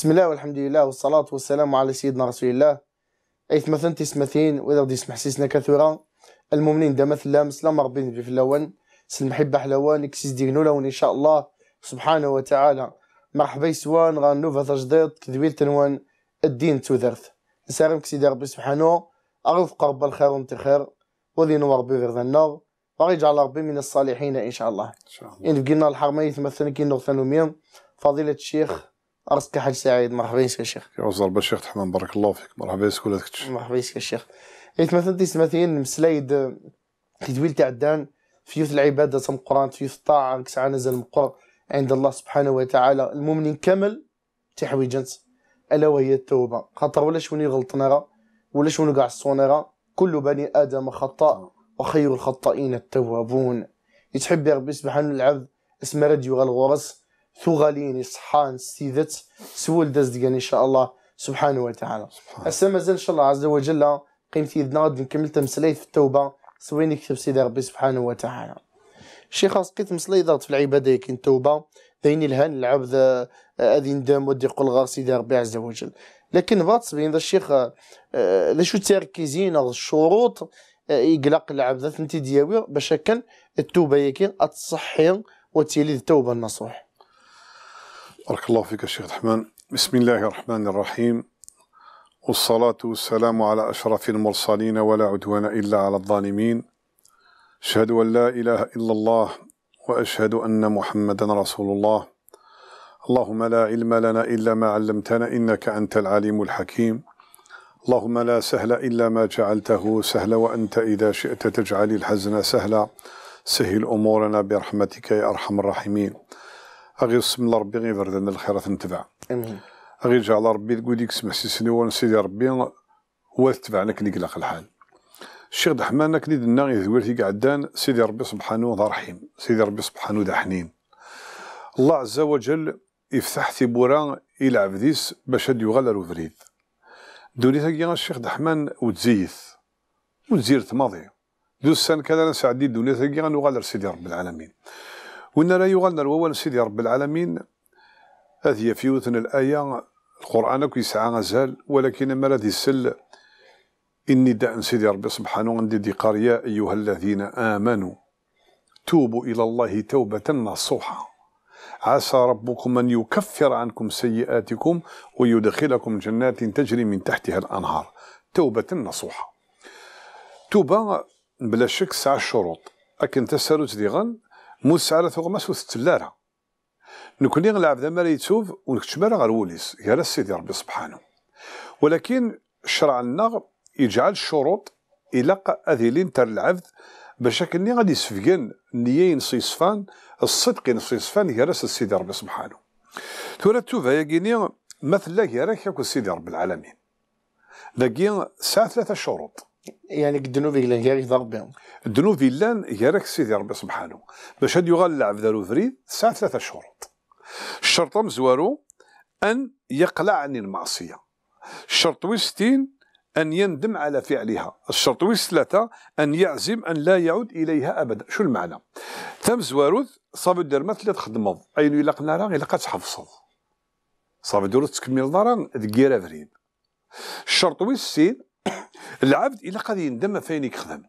بسم الله والحمد لله والصلاة والسلام على سيدنا رسول الله أيث مثلا تسمثين وإذا غدي يسمح سيسنا كثيرا المؤمنين دا مثلا مسلم ربي نبي في اللون حبة حلوان إكسيس ديغنو إن شاء الله سبحانه وتعالى مرحبا يسوان نوفا تجديد كذويل تنوان الدين توذرث نسارم كسيدي ربي سبحانه أغوف قرب الخير وانت خير وذي نور ربي غير ذا النار وغيجعل ربي من الصالحين إن شاء الله إن بقينا الحرمية مثلا كي نغثنو ميم فضيلة الشيخ ارسك حاج سعيد مرحبا بك الشيخ يوزر شيخ تحمام بارك الله فيك مرحبا بك ولادك مرحبا بك الشيخ ايت مثلا تيسمثين مسلايد تدويل آه، تاع الدان فيوث العباده تم قران فيوث الطاعه كسعى نزل مقر عند الله سبحانه وتعالى المؤمنين كامل تحوي جنس الا وهي التوبه خاطر ولا شوني غلطنا راه ولا شوني كاع الصونيرا كل بني ادم خطاء وخير الخطائين التوابون يتحب ربي سبحانه العبد اسم راديو غالغورس ثغالين صحان سيدت سول دزدقان ان شاء الله سبحانه وتعالى هسه مازال ان شاء الله عز وجل قيمتي يدنا غادي نكمل تمسليت في التوبه سويني كتب سيدي ربي سبحانه وتعالى شي خاص كي تمسلي ضغط في العباده كاين التوبه ذين الهان العبد غادي يندم ودي يقول غار سيدي ربي عز وجل لكن باطس بين الشيخ لا شو تركيزين الشروط يقلق العبد ثنتي دياوي باش كان التوبه يكين تصحي وتيلي التوبه النصوح بارك الله فيك الشيخ الرحمن بسم الله الرحمن الرحيم والصلاة والسلام على أشرف المرسلين ولا عدوان إلا على الظالمين أشهد أن لا إله إلا الله وأشهد أن محمدا رسول الله اللهم لا علم لنا إلا ما علمتنا إنك أنت العليم الحكيم اللهم لا سهل إلا ما جعلته سهلا وأنت إذا شئت تجعل الحزن سهلا سهل أمورنا برحمتك يا أرحم الراحمين اغي يسم ربي غير يبردنا الخيرات نتبع امين اغي يجعل ربي تقول ديك سمع سيسني وانا سيدي ربي واتبعنا كليك لاخ الحال الشيخ دحمان كلي دنا يذوير في قعدان سيدي ربي سبحانه ذا رحيم سيدي ربي سبحانه ذا حنين الله عز وجل يفتح في بوران الى عبديس باش هاد يغلى الوفريد دوني تاكي الشيخ دحمان وتزيث وتزيرت تماضي دوز سان انا سعدي دوني تاكي غنغلى سيدي رب العالمين وإن لا يغنى الوال سيدي رب العالمين هذه في وثن الآية القرآن كيسعى غزال ولكن ما الذي السل إني داء سيدي ربي سبحانه عندي دي قرية أيها الذين آمنوا توبوا إلى الله توبة نصوحة عسى ربكم أن يكفر عنكم سيئاتكم ويدخلكم جنات تجري من تحتها الأنهار توبة نصوحة توبة بلا شك سعى الشروط أكن سيدي غن موسى على ثوغ ماس وستلارة نكون غنلعب ذا ما يتوب ونكتشم غير وليس غير السيدي ربي سبحانه ولكن الشرع لنا يجعل الشروط إلى أذيلين تر العبد باش اللي غادي يسفقن نيين ينصيصفان الصدق ينصيصفان غير السيدي ربي سبحانه تورا توفا يا مثل غير السيدي رب العالمين لكن ساعة ثلاثة شروط يعني الذنوب اللي غير ضرب بهم الذنوب اللي غير سيدي ربي سبحانه باش هاد يغال اللاعب دارو فريد ساعه ثلاثه شروط الشرط مزوارو ان يقلع عن المعصيه الشرط ويستين أن يندم على فعلها الشرط ثلاثة أن يعزم أن لا يعود إليها أبدا شو المعنى تم زواروث صاب دير مثل تخدمض أين إلا قنارا إلا قد صافي صاب دير تكمل نارا ذكيرا فريد الشرط ويستين العبد إلا قد يندم فين يخدم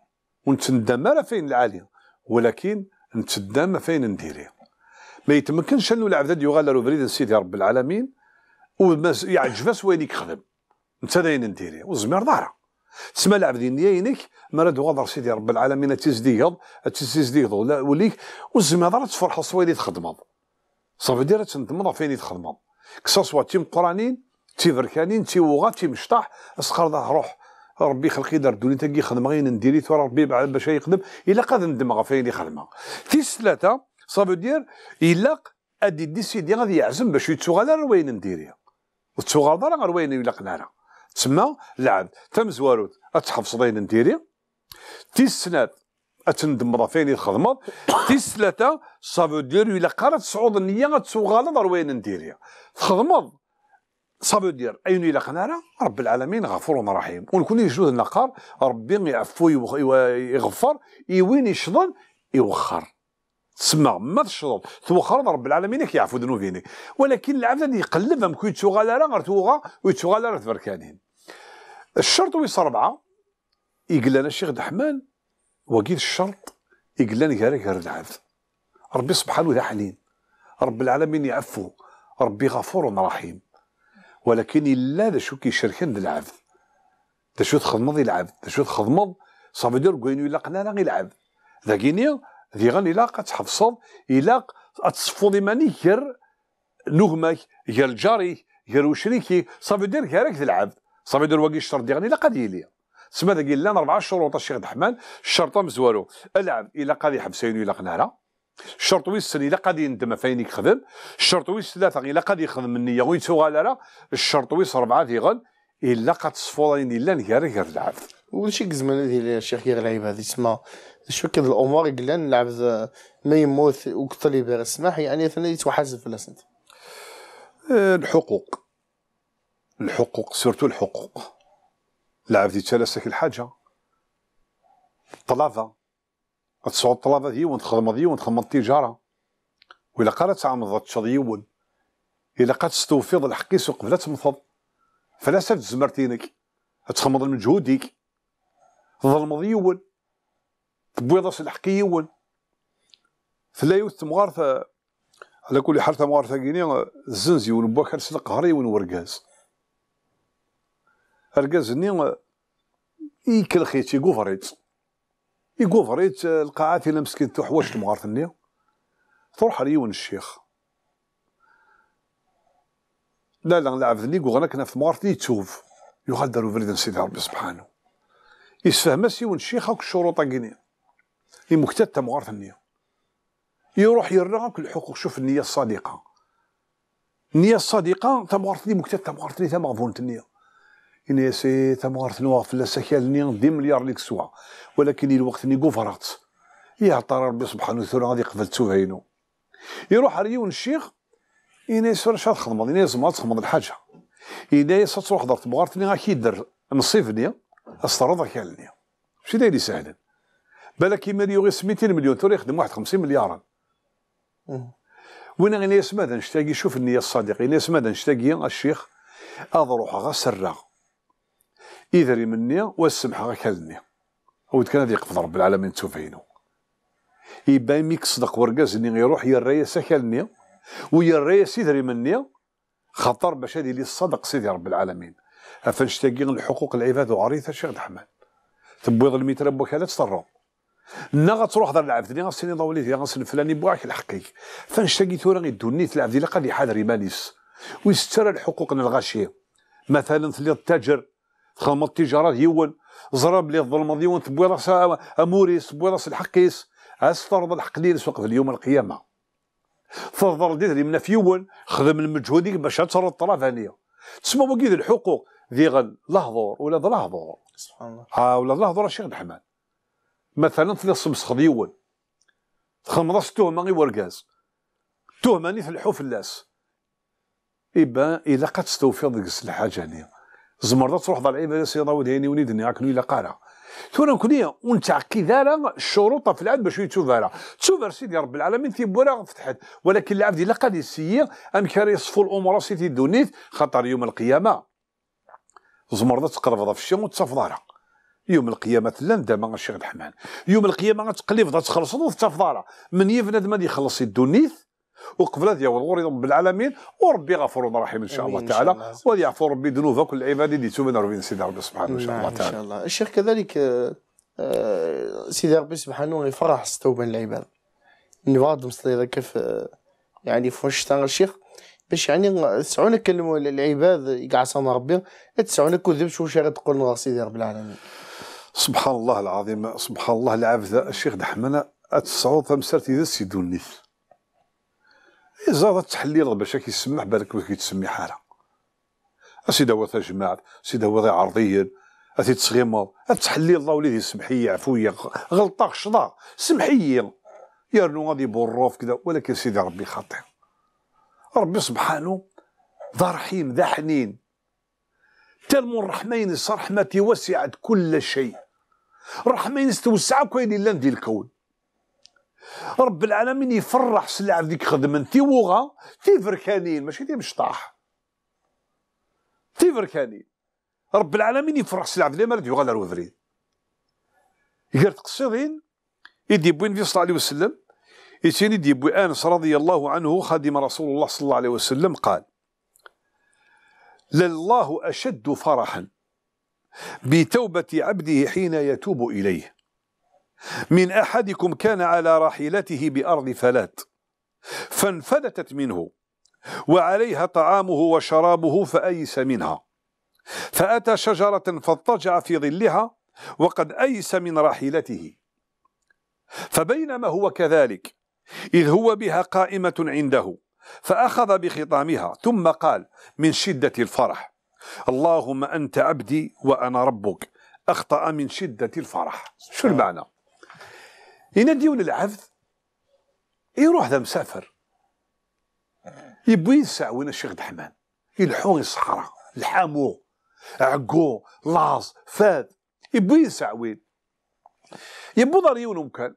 ونتندم راه فين العالي ولكن نتندم فين نديري ما يتمكنش انه العبد هذا يغالى بريد سيدي رب العالمين وما يعجبس وين يخدم انت داين نديري والزمير ظاهره تسمى العبد ينيك ما راد غدر سيدي رب العالمين تزديض تزديض ولا وليك والزمير ظاهره تفرح صويلي تخدم صافي ديرها تندمض فين تخدم كسا سوا تيم قرانين تي بركانين تي وغا تي مشطح اسقر روح ربي خلقي دار الدنيا تلقي خدمه غير نديري ثوره ربي باش يخدم الا قاد ندم فين اللي خدمه تيس ثلاثه صافو دير إلا ادي ديسيدي غادي يعزم باش يتسوغل على وين نديريها وتسوغل راه غير وين يلاق نارا تسمى العبد زواروت اتحفظ وين نديري تيس سنات اتندمض فين الخدمة تيس ثلاثه صافو دير الا قرات صعود النيه غتسوغل على وين نديريها تخدمض صافو دير اين الى قناره رب العالمين غفور رحيم ونكون يجود النقار ربي يعفو يغفر يوين يشضن يوخر تسمى ما تشرب توخر رب العالمين كيعفو ذنوبينك ولكن العبد اللي يقلب امكو يتوغى لا غير توغى ويتشغل راه تبركانين الشرط ويس ربعه يقلنا الشيخ دحمان وقيت الشرط يقلنا كارك العبد ربي سبحانه وتعالى حنين رب العالمين يعفو ربي غفور رحيم ولكن الا ذا شو كيشركن للعبد دا شو تخدمض العبد دا شو تخدمض صافي دير كوينو الا قنانا غير العبد ذاكيني ديغان الاق الا تصفو لي ماني غير نغمك غير جاري غير وشريكي صافي دير كيرك للعبد صافي دير واقي الشرط ديغني الا قادي لي تسمى ذاك لان اربع شروط الشيخ دحمان الشرطه مزوالو العبد الا قاضي حبسين الا قناره الشرطوي السني لا قد يندم فين يخدم الشرطوي الثلاثه الا قد يخدم النيه ويتوغا لا لا الشرطوي اربعه غن الا قد صفورين الا نهار غير لعب ولشي كزمان ديال الشيخ غير لعيب هذه تسمى شو كذا الامور قلنا نلعب ما يموت وقت اللي بغير السماح يعني ثاني يتوحاسب في الاسد أه، الحقوق الحقوق سورتو الحقوق لعب ذي الحاجه طلافه تصعد الطلبه ديون تخدم ديون تخدم التجاره وإلا قالت تعمض يول إلا قد تستوفض سوق بلا تمثض فلا سد زمرتينك تخمض المجهود ديك ظلمض يون تبويض الحق يون يوث تمغارثة على كل حال تمغارثة كينيا الزنز يون بوكر سلق هري يون ورقاز رقاز ني إيكل خيتي قفريت يقوفريت إيه، القاعات الى مسكين حوايج تمغارتني تروح ريون الشيخ لا لا لعب ذنيك وغنا كنا في مغارتي تشوف يغال دارو فريد سيدي ربي سبحانه يسفهم سيون الشيخ هاك الشروطه كينيا اللي مكتات تمغارت النية يروح يرى هاك الحقوق شوف النية الصادقة النية الصادقة تمغارت لي مكتات تمغارت لي تمغفونت النية إني سي تمغرت نواف في سكالني دي مليار ليك سوا ولكن الوقت ني قفرات يعطى ربي سبحانه وتعالى غادي يقبل توهينو يروح ريون الشيخ إني سي شاد خدمض إني زمرت تخدمض الحاجة إني تروح درت بغرتني غاكي در نصيفني استرض كالني ماشي دايري سهلا بالك كيما غير 200 مليون توري يخدم واحد 50 مليارا وين غير ناس ماذا نشتاقي شوف النية الصادقة ناس ماذا نشتاقي الشيخ أضروح غا سراغ إذا مني واسمح غاك هذني ود كان ذي قفض رب العالمين توفينو يبان ميك صدق ورقاز اني غيروح كالني ويا ويرايا سيدري مني خطر باش هذه لي صدق سيدي رب العالمين أفنشتاقين الحقوق العباد وعريثة الشيخ الحمد تبويض الميتر بوك لا تسرو نا غتروح دار العبد اللي ضوليت ضوليتي غنسن فلاني بوعك الحقيك فنشتاقي ثورا غير دونيت العبد اللي قد يحاذر يمانيس ويستر الحقوق الغاشيه مثلا ثلي التاجر تخلم التجاره ديول ضرب لي الظلمه تبوي تبويض اموريس راس الحقيس استرض الحق ديال في اليوم القيامه تضر ديال في يون خدم المجهود ديك باش تصر الطرف هانيه تسمى وكيد الحقوق ذي غن لهضور ولا ذا لهضور سبحان الله ها ولا ذا لهضور الشيخ الرحمن مثلا في الصمسخ ديول راس التهمه غير ورقاز التهمه نيت الحوف اللاس إبا إلا قد تستوفي ديك الحاجه هنيه زمرد تروح ضلعي إيه سيضاوي ديني ونيدني هاك نويلة قارع ثورا كلية ونتاع كي دارا الشروط في العاد باش يتوفر تسوفر سيدي رب العالمين في بورا فتحت ولكن العبد الا قاد يسير ام كان يصفو الامور سيدي دونيت خطر يوم القيامه زمرضة تقرفض في الشم وتصفضارها يوم القيامة لن دام الشيخ الحمان يوم القيامة تقلب تخلص وتفضارها من يفند ما يخلص الدونيث وقبل ديال رب بالعالمين وربي غفور رحيم ان شاء الله تعالى وليعفو ربي ذنوب كل العباد اللي تؤمن ربي سيدي ربي سبحانه ان شاء الله تعالى نعم، ان شاء الله الشيخ كذلك آه، آه، سيدي ربي سبحانه يفرح التوبه للعباد نبغض مصلي كيف آه، يعني فوش تاع الشيخ باش يعني تسعون كلموا العباد يقعصهم ربي تسعون كذب شو شي تقول سيدي رب العالمين سبحان الله العظيم سبحان الله العبد الشيخ دحمنا تسعون تمسرتي ذا سيدونيث إذا التحليل باش كيسمح بالك باش كيتسمي حاله أسيد هو تجمعت أسيد هو عرضيا أتي تسغيمر التحليل الله وليدي سمحي عفوية غلطة خشضة سمحي يا رنو غادي بروف كذا ولكن سيدي ربي خاطئ ربي سبحانه ذا رحيم ذا حنين تلم الرحمين رحمتي وسعت كل شيء رحمين استوسع كاين الا ندير الكون رب العالمين يفرح سلعة ذيك خدمة تي فركانين ماشي تي تي فركانين رب العالمين يفرح سلعة ذي مرد يوغا لار وفريد يقال تقصدين يدي بوين في صلى الله عليه وسلم يتيني دي بو انس رضي الله عنه خادم رسول الله صلى الله عليه وسلم قال لله اشد فرحا بتوبه عبده حين يتوب اليه من أحدكم كان على راحلته بأرض فلات فانفلتت منه وعليها طعامه وشرابه فأيس منها فأتى شجرة فاضطجع في ظلها وقد أيس من راحلته فبينما هو كذلك إذ هو بها قائمة عنده فأخذ بخطامها ثم قال من شدة الفرح اللهم أنت عبدي وأنا ربك أخطأ من شدة الفرح شو المعنى يناديو للعفد يروح ذا مسافر يبوي يسع وين الشيخ دحمان يلحو الصحراء لحامو عقو لاص فاد يبوي يسع وين يبو دار يونهم كان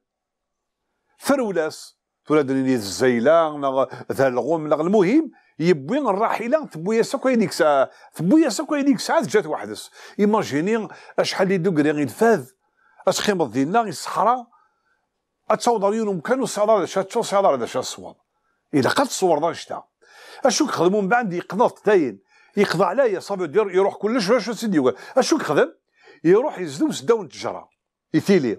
فرولاس تولاد نيت الزيلة ذا الغوم المهم يبوي الراحله تبويا ساكو هذيك ساعه تبويا ساكو هذيك ساعه جات وحدس ايماجيني اشحال لي دوغري غير فاذ اش خيمض ديالنا غير الصحراء اتصور يوم كانوا السعر على شو السعر على الصور اذا قد الصور ضل شتاء اشوك خدموا من بعد يقنط تاين يقضى عليا صافي دير يروح كلش واش سيدي اشوك خدم يروح يزدو سداو الشجره يثيلي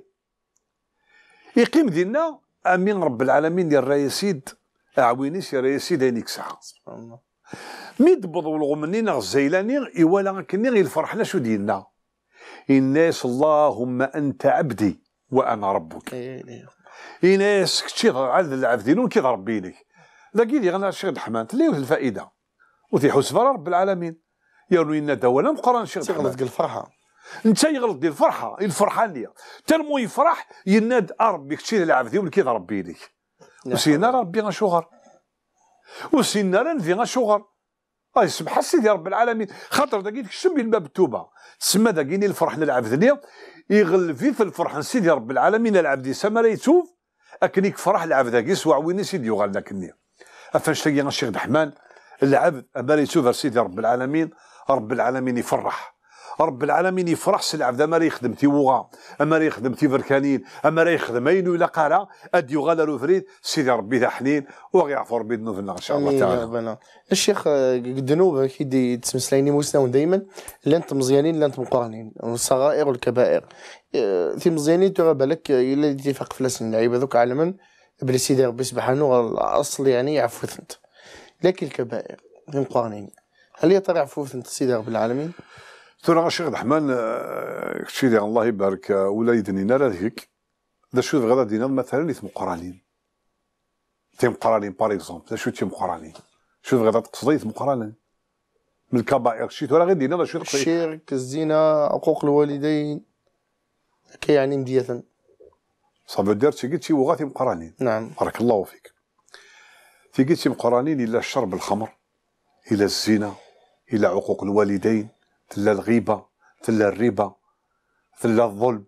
يقيم ديالنا امين رب العالمين يا الرئيسيد اعويني سي رئيسيد هذيك ساعه سبحان الله مي دبض والغمنين الزيلاني يوالا كني غير الفرح شو ديالنا الناس اللهم انت عبدي وانا ربك إيه، إيه، إيه. اي ايناس كتشي عاد العبد ديالو كي ربينك لكن لي غنى شي حمانت ليه الفائده وفي حسبه رب العالمين يا ان دولا مقرن شي غلط الفرحه انت يغلط ديال الفرحه الفرحه اللي تنمو يفرح يناد ربي كتشي العبد ديالو كي ضرب ليك وسينا ربي غنشغر وسينا رانفي غنشغر اي سبحان سيدي رب العالمين خاطر داكي الشم من باب التوبه تسمى داكيني الفرح للعبد ليا يغلفي في الفرح سيدي رب العالمين العبد لا يتوب اكن يكفرح العبد يسوع وعويني سيدي يغالنا كني افاش تلقى الشيخ دحمان العبد لا يتوب سيدي رب العالمين رب العالمين يفرح رب العالمين يفرح العبد ما راه يخدم تي وغا اما راه يخدم تي بركانين اما راه يخدم اينو الى قرا اديو غالا فريد سيدي ربي ذا حنين وغيعفو ربي ذنوبنا ان شاء الله تعالى ربنا الشيخ الذنوب آه، كي تسمسليني مسنون دائما لا انت مزيانين لا انت مقرنين الصغائر والكبائر في آه، مزيانين ترى بالك آه، الا اتفاق فلاس اللعيبه ذوك عالما بلي سيدي ربي سبحانه الاصل يعني يعفو ثنت لكن الكبائر في مقرنين هل يا ترى عفو ثنت سيدي رب العالمين ثورة الشيخ الرحمن كتشي اللي الله يبارك ولا يدنينا راه هيك دا شو غدا دينا مثلا يثم قرانين تيم قرانين باغ اكزومبل ذا شو تيم قرانين شو غدا تقصد يثم قرانين من الكبائر شي ثورة غير دينا شو تقصد الشرك الزنا عقوق الوالدين كيعني مدية صافي دير تي قلتي وغا تيم قرانين نعم بارك الله فيك تي قلتي قرانين الى شرب الخمر الى الزنا الى عقوق الوالدين تلا الغيبه تلا الربا تلا الظلم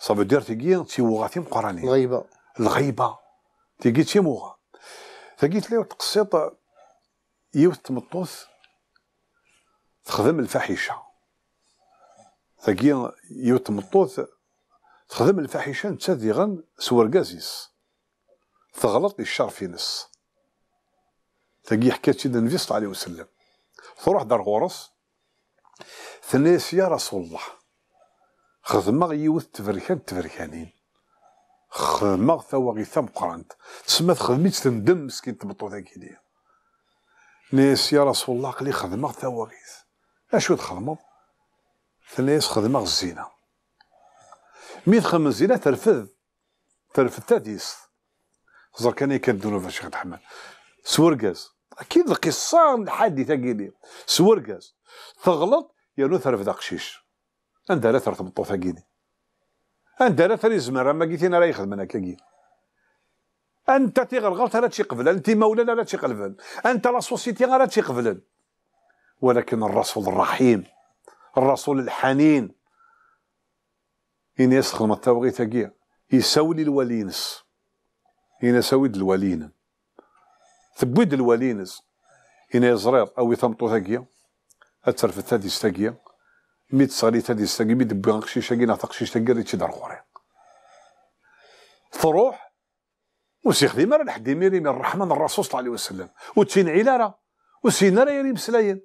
صافي دير dire تيجي تيوغا تيم قراني الغيبه الغيبه تيجي تيموغا فقلت له تقسيط يوت تمطوس تخدم الفاحشه تاكي يوت تمطوس تخدم الفاحشه نتا ديغن سور كازيس تغلط الشر في نص تاكي حكاية سيدنا النبي صلى الله عليه وسلم تروح دار غورس ثنيس يا رسول الله خدمة يوث تبركان تبركانين خدمة ثوا غي ثم قرانت تسمى خدمت تندم مسكين تبطو ذاك ليا ناس يا رسول الله قلي خدمة ثوا غيث اشو تخدمو ثنايس خدمة الزينة مي تخدم الزينة ترفض ترفض تاديس خزر كان دونو فاش غتحمل سورقاز اكيد القصه الحادثه كيدي سورقاز تغلط يا نو في داقشيش عند لا ثرف بطوفا كيني عند لا ثري زمان راه ما قيتينا راه يخدم انا كاكي انت تيغلغلط راه تشي قبل انت مولانا لا تشي قلبان انت لا سوسيتي راه تشي قبلان ولكن الرسول الرحيم الرسول الحنين إني أسخن ما تبغي تجيء يسوي الولينس إني سويد الولين ثبود الولينس إني يزرع أو يثمطو تجيء اترف تادي ستاقية ميت تصغريت تادي ستاقية ميت بغاقشي قشيشاقي نعتقشي قشيشاقي ريت شي دار خوري تروح وسيخ ديما راه لحد يميري من الرحمن الرسول صلى الله عليه وسلم وتين علارة وسين راه يري مسلاين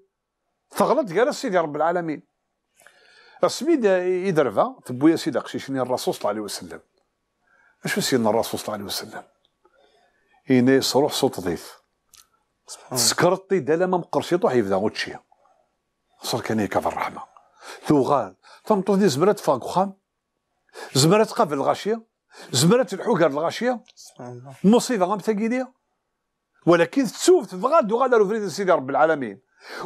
تغلط قال سيدي رب العالمين اسميد يدرفا تبويا سيدي قشيشني الرسول صلى الله عليه وسلم اشو سيدنا الرسول صلى الله عليه وسلم إنا صروح صوت ضيف سكرتي دالا ما مقرشي طوح يبدا غوتشي صر كان يكاف الرحمه ثوغال تمطوني زمرات فاق خام زمرات قبل الغاشيه زمرات الحوكر الغاشيه مصيبه غام تاكيديه ولكن تسوف تبغى لو فريد سيدي رب العالمين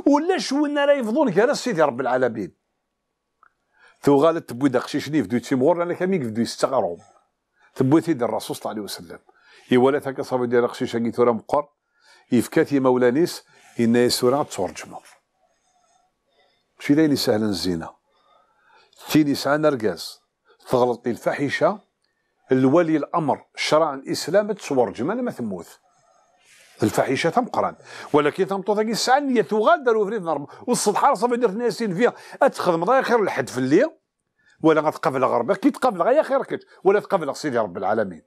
ولا شونا راه يفضون كرا سيدي رب العالمين ثوغال تبوي دقشيشني في دويتي مغور انا كاميك في دويتي تغارهم تبوي تيد الرسول صلى الله عليه وسلم يولا تاكا صافي ديال قشيشه كي تورا مقر يفكاتي مولانيس إن سورة تورجمه في ليل سهل الزينة تيني سعى نرقاز تغلطي الفاحشه الولي الامر شرع الاسلام تصور جمال ما ثموث الفاحشه قران ولكن تم كي الساعه نية تغادر وفريد نرم والصبح صافي درت ناسين فيها اتخدم ضايع خير لحد في الليل ولا غتقابل غربك كي تقابل غير خيرك ولا تقابل سيدي رب العالمين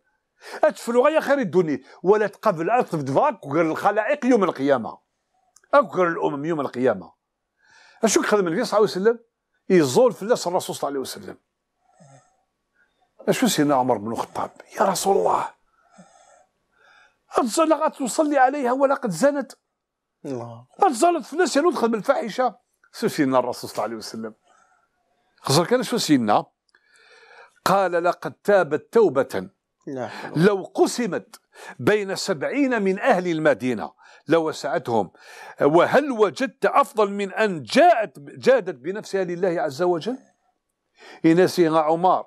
اتفلو غير خير الدنيا ولا تقابل اتفد فاك الخلائق يوم القيامه اكر الامم يوم القيامه اشوك خدم النبي صلى الله عليه وسلم يزول في الناس الرسول صلى الله عليه وسلم اشو سيدنا عمر بن الخطاب يا رسول الله الزلقة تصلي عليها ولقد زنت الله الزلت في الناس يدخل بالفاحشة شو سيدنا الرسول صلى الله عليه وسلم خسر كان شو سيدنا قال لقد تابت توبة لو قسمت بين سبعين من أهل المدينة لوسعتهم وهل وجدت أفضل من أن جاءت جادت بنفسها لله عز وجل إنسي عمر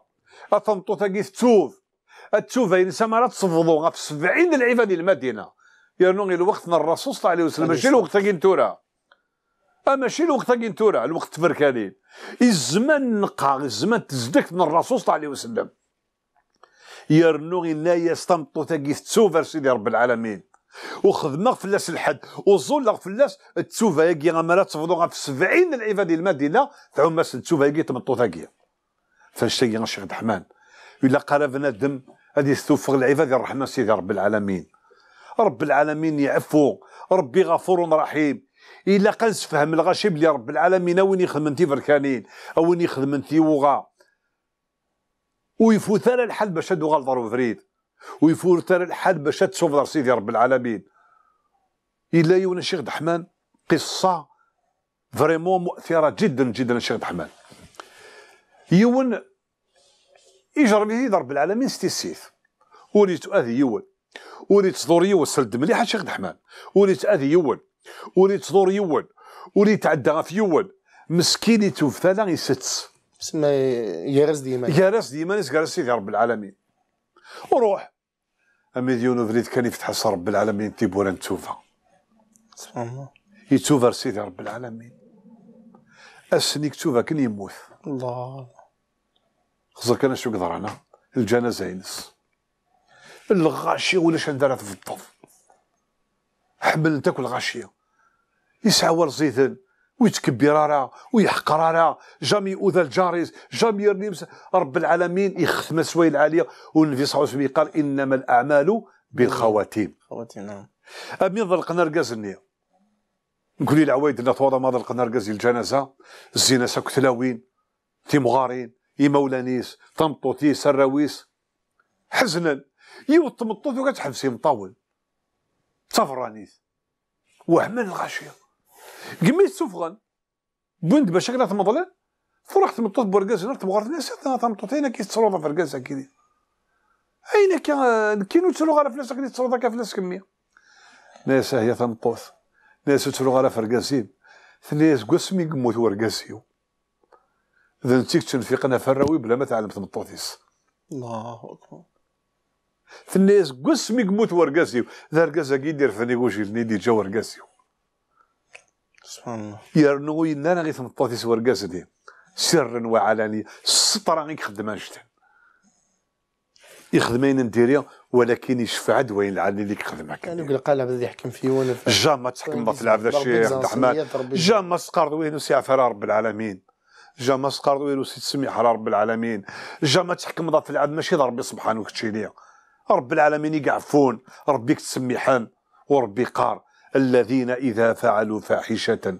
أثنطوثا كيف تشوف تشوف يعني سما تصفضوا في 70 لعيبه المدينه يرنو غير الوقت الرسول صلى الله عليه وسلم ماشي الوقت تقين تورا ماشي الوقت تقين تورا الوقت تبركانين الزمان نقع الزمان تزدكت من الرسول صلى الله عليه وسلم يرنو غير لا يستنطو تاكي تسوفر سيدي رب العالمين وخدمه فلاس الحد وزول فلاس التوفا ياكي غمرات تفضو في 70 العباد ديال المدينه عماس التوفا ياكي تمطو ثاكي فالشيء الشيخ عبد الرحمن الا قربنا الدم غادي استوفق العباد ديال الرحمن سيدي رب العالمين رب العالمين يعفو ربي غفور رحيم الا قنس فهم الغاشي بلي رب العالمين وين يخدم انت فركانين وين يخدم انت وغا ويفوت الحل باش هادو غالضروا فريد ويفور ترى الحال باش تسوفدر سيدي رب العالمين الا يون الشيخ دحمان قصه فريمون مؤثره جدا جدا الشيخ دحمان يون يجرب به رب العالمين ستيسيث وليت اذي يون وليت صدور يون سلد مليح الشيخ دحمان وليت اذي يون وليت صدور يون وليت عدا في يون مسكين يتوفى لا يستس سما يارس ديما يارس ديما يارس سيدي رب العالمين وروح امي وفريد كان يفتح عصا رب العالمين تيبورا توفا سبحان الله يتوفى سيدي رب العالمين السنيك توفى كان يموت الله خزر كان شو قدر انا الجنازه ينس الغاشيه ولا شان في الضف حمل تاكل غاشيه يسعى ورزيثن ويتكبر راه ويحقر راه جامي اوذى الجاريز جامي يرني رب العالمين يختم سوي العاليه والنبي صلى الله عليه وسلم قال انما الاعمال بالخواتيم خواتيم نعم امين ضلق ركاز النيه نقول لي العوايد نتواضع ما ضلق نرقز الجنازه الزينه سكتلاوين تيمغارين مولانيس تمطوتي سراويس حزنا يو تمطوط وكتحبسي مطاول تفرانيس وهمن الغاشيه كما يسوفغن بند باش كنا تمضل فرحت من طوط برقاز نرت بغرت ناس تمطوط هنا كيتصروا في رقاز كذي اين كان كينو تسلو غير ناس كيدي تصروا ذاك ناس كميه ناس هي تمطوط ناس تسلو غير فرقاسين ثنياس قسمي قموت ورقاسيو اذا نتيك تنفيقنا فراوي بلا ما تعلم تمطوطيس الله اكبر ثنياس قسمي قموت ورقاسيو ذا رقاسا كيدير فني وجهي لني جا ورقاسيو سبحان الله يرنوي انا غير تمطاطيس ورقاس دي سرا وعلانية السطر غير يخدم انشتن يخدمين نديريا ولكن يشفع دوين العالي اللي كيخدمها كان يقول قال اللي يحكم فيه وانا جام تحكم بطل عبد الشيخ عبد الرحمن جام سقر دوين وسي رب العالمين جام سقر دوين وسي تسميح على رب العالمين جام تحكم ضاف العبد ماشي ربي سبحانه ليا رب العالمين يقعفون ربي تسميحان وربي قار الذين إذا فعلوا فاحشة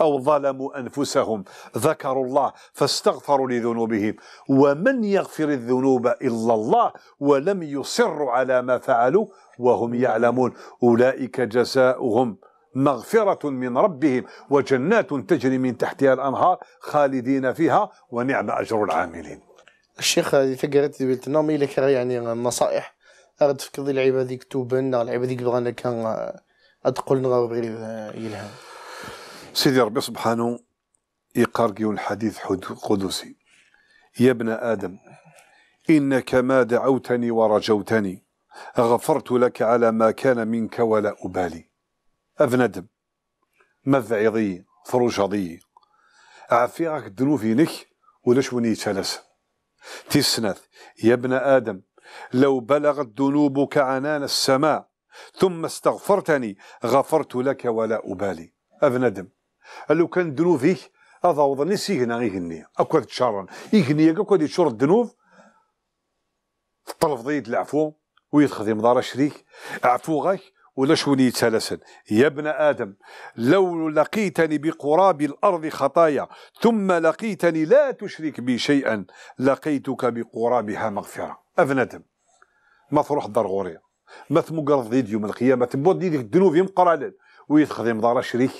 أو ظلموا أنفسهم ذكروا الله فاستغفروا لذنوبهم ومن يغفر الذنوب إلا الله ولم يصروا على ما فعلوا وهم يعلمون أولئك جزاؤهم مغفرة من ربهم وجنات تجري من تحتها الأنهار خالدين فيها ونعم أجر العاملين الشيخ هذه فكرت قلت لهم نعم يعني النصائح أرد في العباد ذيك توبن العباد ذيك بغانا كان أدخل نغربي يلهم سيدي ربي سبحانه يقارقيو الحديث قدسي يا ابن آدم إنك ما دعوتني ورجوتني غفرت لك على ما كان منك ولا أبالي أفندم مذعظي فروشضي عفي راك ذنوبينك ولا شوني تلس تسنث يا ابن آدم لو بلغت ذنوبك عنان السماء ثم استغفرتني غفرت لك ولا أبالي أفندم قال له كان ذنوبي هذا وظني سيغنا يغني أكو تشارن يغني أكو يشور الذنوب تطلب ضيد العفو ويتخدم دار شريك عفو غيك ولا شوني يتسلسل يا ابن ادم لو لقيتني بقراب الارض خطايا ثم لقيتني لا تشرك بي شيئا لقيتك بقرابها مغفره افندم ما تروح غوريه ما قرض ديد يوم القيامة تبود ديدك الذنوب يمقرالين ويتخدم دار شريك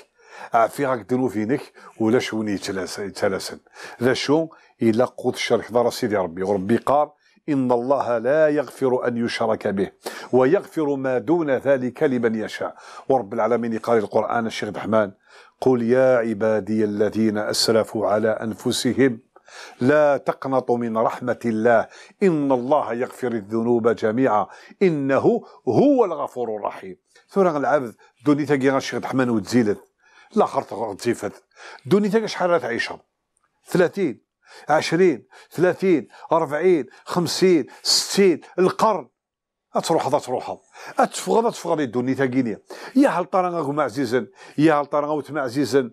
عافي غاك ذنوبينك ولا شوني يتلاسن لا شو إلا قوت الشرك دار سيدي ربي وربي قال إن الله لا يغفر أن يشرك به ويغفر ما دون ذلك لمن يشاء ورب العالمين قال القرآن الشيخ الرحمن قل يا عبادي الذين أسرفوا على أنفسهم لا تقنطوا من رحمة الله إن الله يغفر الذنوب جميعا إنه هو الغفور الرحيم ثورة العبد دوني تاقي غنشي تحمن وتزيلت الاخر تزيفت دوني تاقي شحال تعيشها 30 20 30 40 50 60 القرن اتروح هذا تروح اتفغض لي دوني تاقيني يا هل طرا عزيزا يا هل طرا عزيزا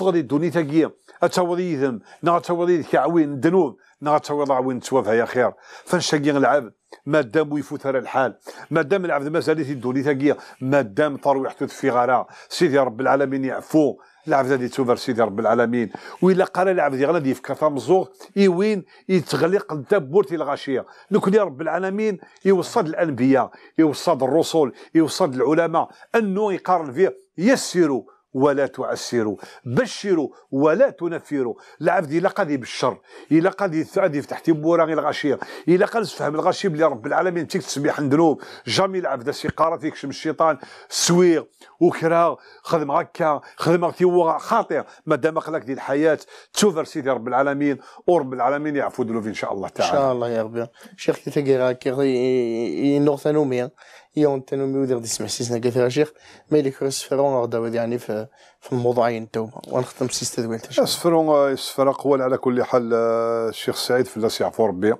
لي دوني تاقيه أتوريثم نغتوريث كعوين الذنوب نغتورع وين توافها يا خير فنشقي العبد مادام يفوت هذا الحال مادام العبد مازال يدوني ثقيل مادام طار يحدث في غارة سيدي رب العالمين يعفو العبد هذه توفر سيدي رب العالمين وإلا قال العبد غادي يفكر تمزوغ اي وين يتغلق الدبورة الغاشيه يا رب العالمين يوصل الانبياء يوصل الرسل يوصل العلماء انه يقارن فيه يسيروا ولا تعسروا بشروا ولا تنفروا العبد الى قضي بالشر الا قضي ثادي يفتح تيمورا غير الغشير الا قال فهم الغشيم اللي رب العالمين تيك تسبيح الذنوب جامي العبد فيك شم الشيطان سويغ وكرا خدم هكا خدم غتيوغ خاطر مادام خلاك ديال الحياه توفر سيدي رب العالمين ورب العالمين يعفو ذنوب ان شاء الله تعالى ان شاء الله يا ربي شيخ تيغيرا كي نورثانوميا يونتنو ودي غادي يسمع سيسنا كثير شيخ ما يليك السفرون غدا يعني في في الموضوعين توما ونختم سيس تدويل سفرون السفر آه، قوال على كل حال آه، الشيخ سعيد في الناس يعفو ربي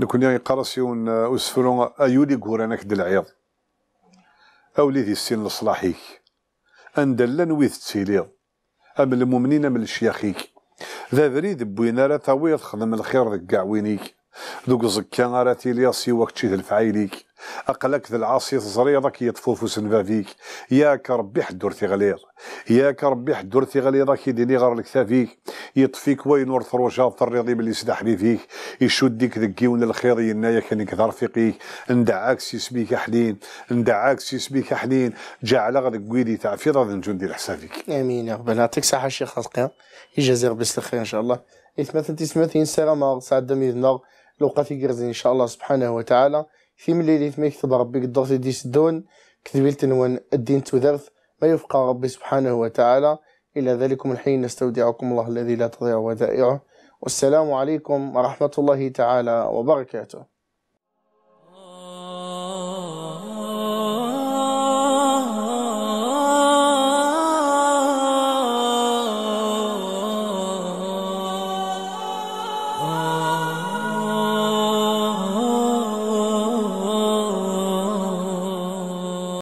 نكون يعني قرسيون اسفرون آه، ايولي انا دلعيض اولي ذي السن لصلاحيك اندلن ويث تسيليض ام المؤمنين من الشيخيك ذا بريد بوينا راه تاويض خدم الخير ذك وينيك ذوك زكان راه تيليا وقت تشيد الفعايليك أقلك ذا كي صريضك يطفوف فيك ياك ربي حدور غليظ ياك ربي حدور غليظك يديني غار لكتافيك يطفيك وينور روشا طريضي باللي سدا فيك يشدك ون الخير ينايا كان يكثر فيقيك ندعاك سيسبيك حنين ندعاك سيسبيك حنين جعل غد قويدي تاع فضة جندي الحسافيك امين يا أنا يعطيك صحة الشيخ رزقيا يجازي ربي الخير ان شاء الله يتمثل تسمثين سيرا ما سعد دمي الوقت يقرزين ان شاء الله سبحانه وتعالى في مليلي في ميكتب ربي قدرت يديس سدون كتبيلت نوان الدين تذرث ما يفقى ربي سبحانه وتعالى إلى ذلكم الحين نستودعكم الله الذي لا تضيع ودائعه والسلام عليكم ورحمة الله تعالى وبركاته